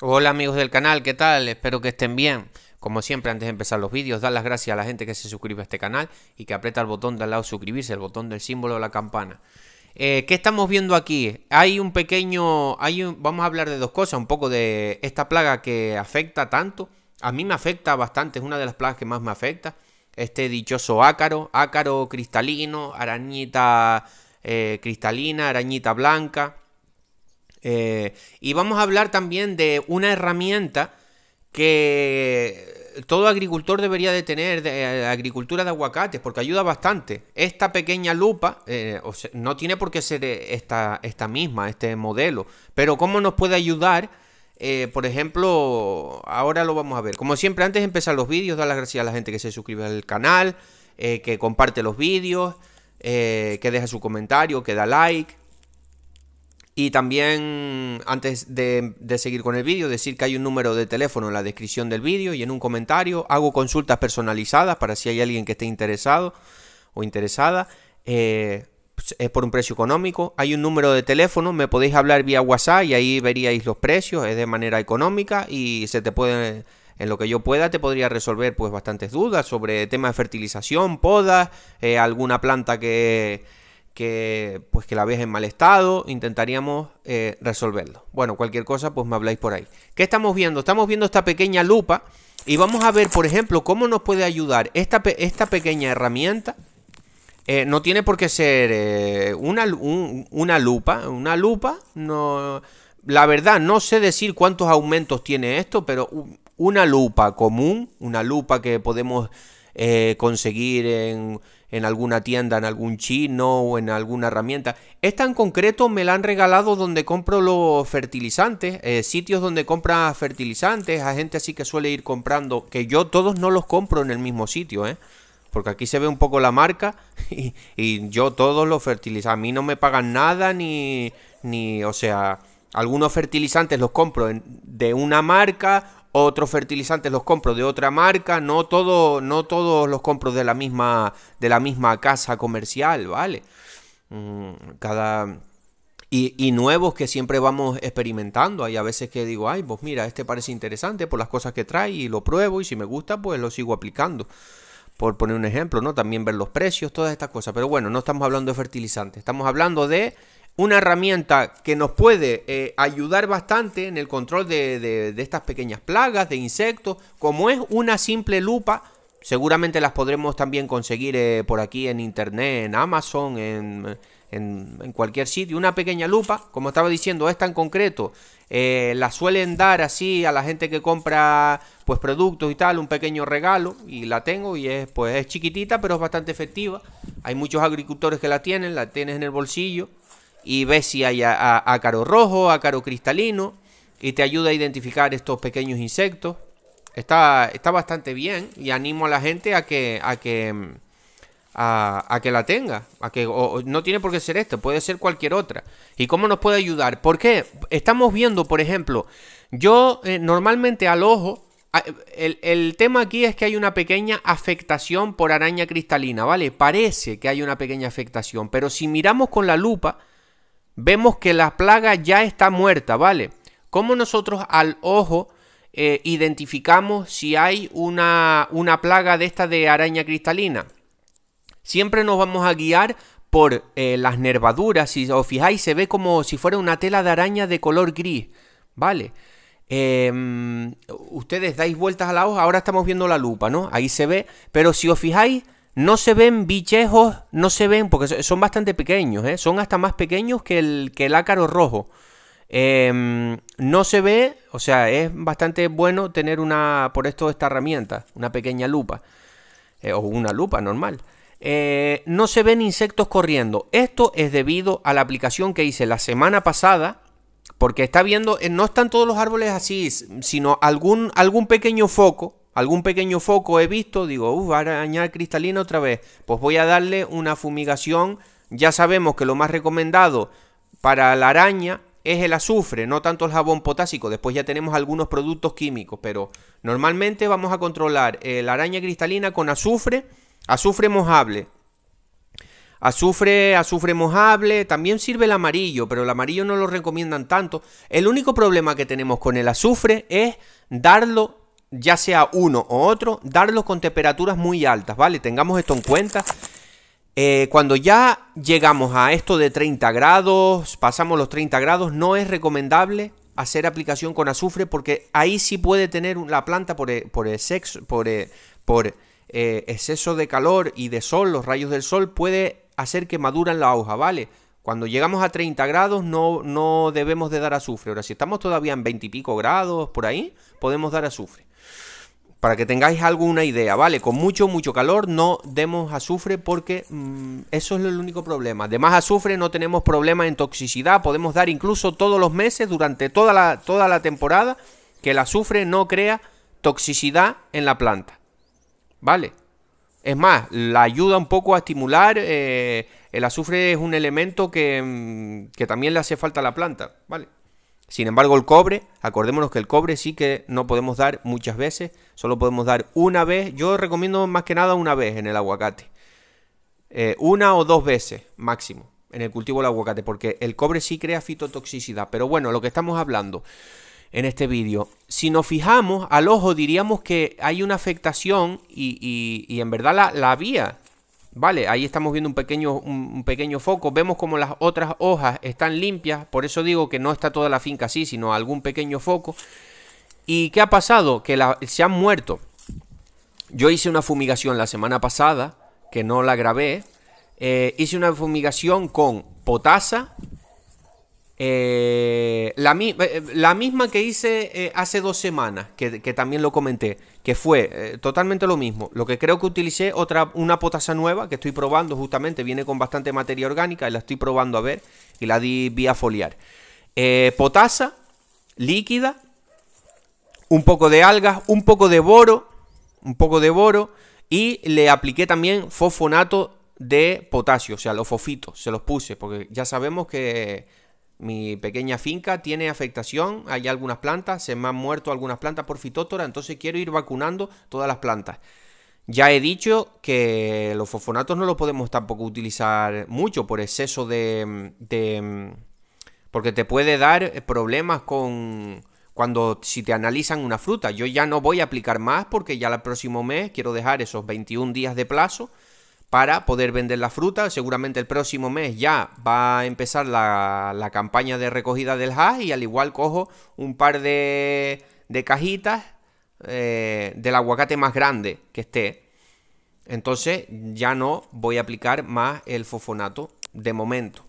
Hola amigos del canal, ¿qué tal? Espero que estén bien. Como siempre, antes de empezar los vídeos, dar las gracias a la gente que se suscribe a este canal y que aprieta el botón de al lado suscribirse, el botón del símbolo de la campana. Eh, ¿Qué estamos viendo aquí? Hay un pequeño... Hay vamos a hablar de dos cosas, un poco de esta plaga que afecta tanto. A mí me afecta bastante, es una de las plagas que más me afecta. Este dichoso ácaro, ácaro cristalino, arañita eh, cristalina, arañita blanca eh, y vamos a hablar también de una herramienta que todo agricultor debería de tener, de eh, agricultura de aguacates, porque ayuda bastante. Esta pequeña lupa, eh, no tiene por qué ser esta, esta misma, este modelo, pero cómo nos puede ayudar por ejemplo, ahora lo vamos a ver. Como siempre, antes de empezar los vídeos, da las gracias a la gente que se suscribe al canal, que comparte los vídeos, que deja su comentario, que da like, y también, antes de, seguir con el vídeo, decir que hay un número de teléfono en la descripción del vídeo y en un comentario. Hago consultas personalizadas para si hay alguien que esté interesado o interesada. Eh, es por un precio económico. Hay un número de teléfono, me podéis hablar vía WhatsApp y ahí veríais los precios. Es de manera económica y se te puede, en lo que yo pueda, te podría resolver pues bastantes dudas sobre temas de fertilización, podas, eh, alguna planta que que, pues que la veis en mal estado, intentaríamos eh, resolverlo. Bueno, cualquier cosa, pues me habláis por ahí. ¿Qué estamos viendo? Estamos viendo esta pequeña lupa y vamos a ver, por ejemplo, cómo nos puede ayudar esta, pequeña herramienta. Eh, no tiene por qué ser eh, una, lupa, una lupa, no... La verdad, no sé decir cuántos aumentos tiene esto, pero una lupa común, una lupa que podemos conseguir en, en alguna tienda, en algún chino o en alguna herramienta. Esta en concreto me la han regalado donde compro los fertilizantes, eh, sitios donde compra fertilizantes, a gente así que suele ir comprando, que yo todos no los compro en el mismo sitio, ¿eh? Porque aquí se ve un poco la marca y, yo todos los fertilizantes, a mí no me pagan nada ni, ni o sea, algunos fertilizantes los compro de una marca, otros fertilizantes los compro de otra marca, no todo, no todos los compro de la misma, de la misma casa comercial, ¿vale? Mm, cada, y, y, nuevos que siempre vamos experimentando. Hay a veces que digo, ay, pues mira, este parece interesante por las cosas que trae y lo pruebo y si me gusta, pues lo sigo aplicando. Por poner un ejemplo, ¿no? También ver los precios, todas estas cosas. Pero bueno, no estamos hablando de fertilizantes, estamos hablando de una herramienta que nos puede eh, ayudar bastante en el control de, estas pequeñas plagas, de insectos, como es una simple lupa. Seguramente las podremos también conseguir eh, por aquí en internet, en Amazon, en, cualquier sitio. Una pequeña lupa, como estaba diciendo, esta en concreto, eh, la suelen dar así a la gente que compra pues productos y tal, un pequeño regalo. Y la tengo y es, pues, es chiquitita, pero es bastante efectiva. Hay muchos agricultores que la tienen, la tienes en el bolsillo y ves si hay ácaro rojo, ácaro cristalino y te ayuda a identificar estos pequeños insectos. Está, está bastante bien y animo a la gente a que, que, mm, a, que la tenga. A que, no tiene por qué ser esto, puede ser cualquier otra. ¿Y cómo nos puede ayudar? Porque estamos viendo, por ejemplo, yo eh, normalmente al ojo el, el, tema aquí es que hay una pequeña afectación por araña cristalina, ¿vale? Parece que hay una pequeña afectación, pero si miramos con la lupa, vemos que la plaga ya está muerta, ¿vale? ¿Cómo nosotros al ojo eh, identificamos si hay una, plaga de esta de araña cristalina? Siempre nos vamos a guiar por eh, las nervaduras. Si os fijáis, se ve como si fuera una tela de araña de color gris, ¿vale? Em, ustedes dais vueltas a la hoja, ahora estamos viendo la lupa, ¿no? Ahí se ve, pero si os fijáis, no se ven bichejos, no se ven, porque son bastante pequeños, ¿eh? son hasta más pequeños que el, ácaro rojo. Em, no se ve, o sea, es bastante bueno tener una, por esto esta herramienta, una pequeña lupa, eh, o una lupa normal. Eh, no se ven insectos corriendo. Esto es debido a la aplicación que hice la semana pasada, porque está viendo, no están todos los árboles así, sino algún, algún pequeño foco Algún pequeño foco he visto, digo, uff, arañar cristalina otra vez. Pues voy a darle una fumigación. Ya sabemos que lo más recomendado para la araña es el azufre, no tanto el jabón potásico. Después ya tenemos algunos productos químicos, pero normalmente vamos a controlar eh, la araña cristalina con azufre, azufre mojable. Azufre, azufre mojable, también sirve el amarillo, pero el amarillo no lo recomiendan tanto. El único problema que tenemos con el azufre es darlo ya sea uno o otro, darlos con temperaturas muy altas, ¿vale? Tengamos esto en cuenta. Eh, cuando ya llegamos a esto de 30 grados, pasamos los 30 grados, no es recomendable hacer aplicación con azufre porque ahí sí puede tener la planta por, el eh, eh, exceso de calor y de sol, los rayos del sol, puede hacer que maduran la hoja, ¿vale? Cuando llegamos a 30 grados no, no debemos de dar azufre. Ahora, si estamos todavía en 20 y pico grados, por ahí, podemos dar azufre para que tengáis alguna idea, ¿vale? Con mucho, mucho calor no demos azufre porque mm, eso es el único problema. De más azufre no tenemos problema en toxicidad, podemos dar incluso todos los meses, durante toda la, toda la temporada, que el azufre no crea toxicidad en la planta, ¿vale? Es más, la ayuda un poco a estimular, eh, el azufre es un elemento que, mm, que también le hace falta a la planta, ¿vale? Sin embargo, el cobre, acordémonos que el cobre sí que no podemos dar muchas veces, solo podemos dar una vez. Yo recomiendo más que nada una vez en el aguacate. Eh, una o dos veces máximo en el cultivo del aguacate, porque el cobre sí crea fitotoxicidad. Pero bueno, lo que estamos hablando en este vídeo, si nos fijamos al ojo diríamos que hay una afectación y, en verdad la, la había Vale, ahí estamos viendo un pequeño, un pequeño foco, vemos como las otras hojas están limpias, por eso digo que no está toda la finca así, sino algún pequeño foco. ¿Y qué ha pasado? Que se han muerto. Yo hice una fumigación la semana pasada, que no la grabé, eh, hice una fumigación con potasa, eh, eh, la, misma que hice eh, hace dos semanas, que, también lo comenté, que fue totalmente lo mismo. Lo que creo que utilicé, otra, una potasa nueva que estoy probando justamente, viene con bastante materia orgánica y la estoy probando a ver, y la di vía foliar. potasa, líquida, un poco de algas, un poco de boro, un poco de boro, y le apliqué también fosfonato de potasio, o sea, los fofitos se los puse, porque ya sabemos que mi pequeña finca tiene afectación, hay algunas plantas, se me han muerto algunas plantas por fitótora, entonces quiero ir vacunando todas las plantas. Ya he dicho que los fosfonatos no los podemos tampoco utilizar mucho por exceso de... porque te puede dar problemas con... Cuando si te analizan una fruta, yo ya no voy a aplicar más porque ya el próximo mes quiero dejar esos 21 días de plazo para poder vender la fruta. Seguramente el próximo mes ya va a empezar la, campaña de recogida del hash y al igual cojo un par de, cajitas eh, del aguacate más grande que esté. Entonces ya no voy a aplicar más el fofonato de momento.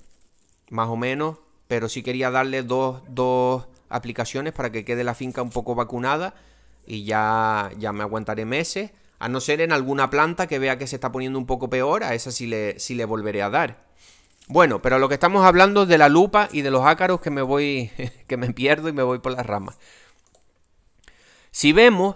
Más o menos, pero sí quería darle dos, aplicaciones para que quede la finca un poco vacunada y ya, ya me aguantaré meses a no ser en alguna planta que vea que se está poniendo un poco peor, a esa sí le, volveré a dar. Bueno, pero lo que estamos hablando es de la lupa y de los ácaros que me voy, que me pierdo y me voy por las ramas. Si vemos,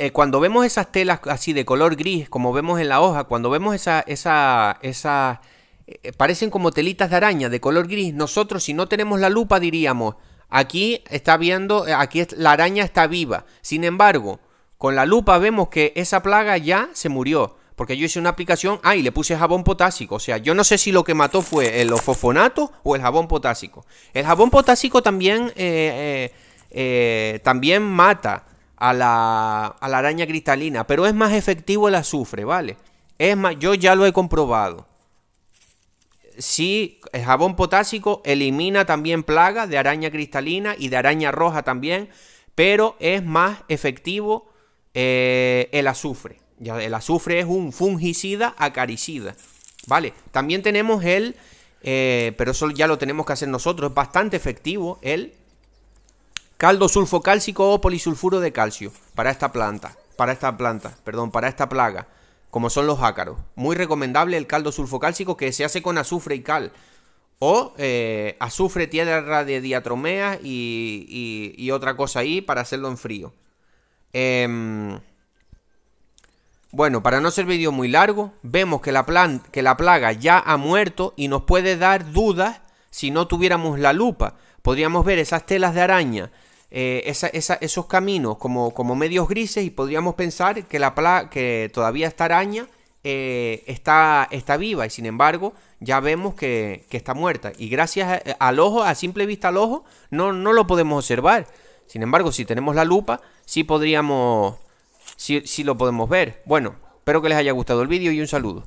eh, cuando vemos esas telas así de color gris, como vemos en la hoja, cuando vemos esa, esa, esa, eh, parecen como telitas de araña de color gris, nosotros si no tenemos la lupa diríamos, aquí está viendo, eh, aquí la araña está viva. Sin embargo, con la lupa vemos que esa plaga ya se murió. Porque yo hice una aplicación, ah, y le puse jabón potásico. O sea, yo no sé si lo que mató fue el fosfonato o el jabón potásico. El jabón potásico también, eh, eh, eh, también mata a la, a la araña cristalina, pero es más efectivo el azufre, ¿vale? Es más, yo ya lo he comprobado. Sí, el jabón potásico elimina también plagas de araña cristalina y de araña roja también, pero es más efectivo eh, el azufre. El azufre es un fungicida acaricida. ¿Vale? También tenemos el... Eh, pero eso ya lo tenemos que hacer nosotros. Es bastante efectivo el caldo sulfocálcico o polisulfuro de calcio para esta planta. Para esta planta, perdón, para esta plaga. Como son los ácaros. Muy recomendable el caldo sulfocálcico que se hace con azufre y cal. O eh, azufre, tierra de diatromeas y otra cosa ahí para hacerlo en frío. Em, bueno, para no ser vídeo muy largo, vemos que la, plaga ya ha muerto y nos puede dar dudas si no tuviéramos la lupa. Podríamos ver esas telas de araña, eh, esos caminos como, como, medios grises y podríamos pensar que, la que todavía esta araña eh, está, viva y sin embargo ya vemos que, está muerta. Y gracias al ojo, a simple vista al ojo, no, no lo podemos observar. Sin embargo, si tenemos la lupa, sí podríamos... Sí, lo podemos ver. Bueno, espero que les haya gustado el vídeo y un saludo.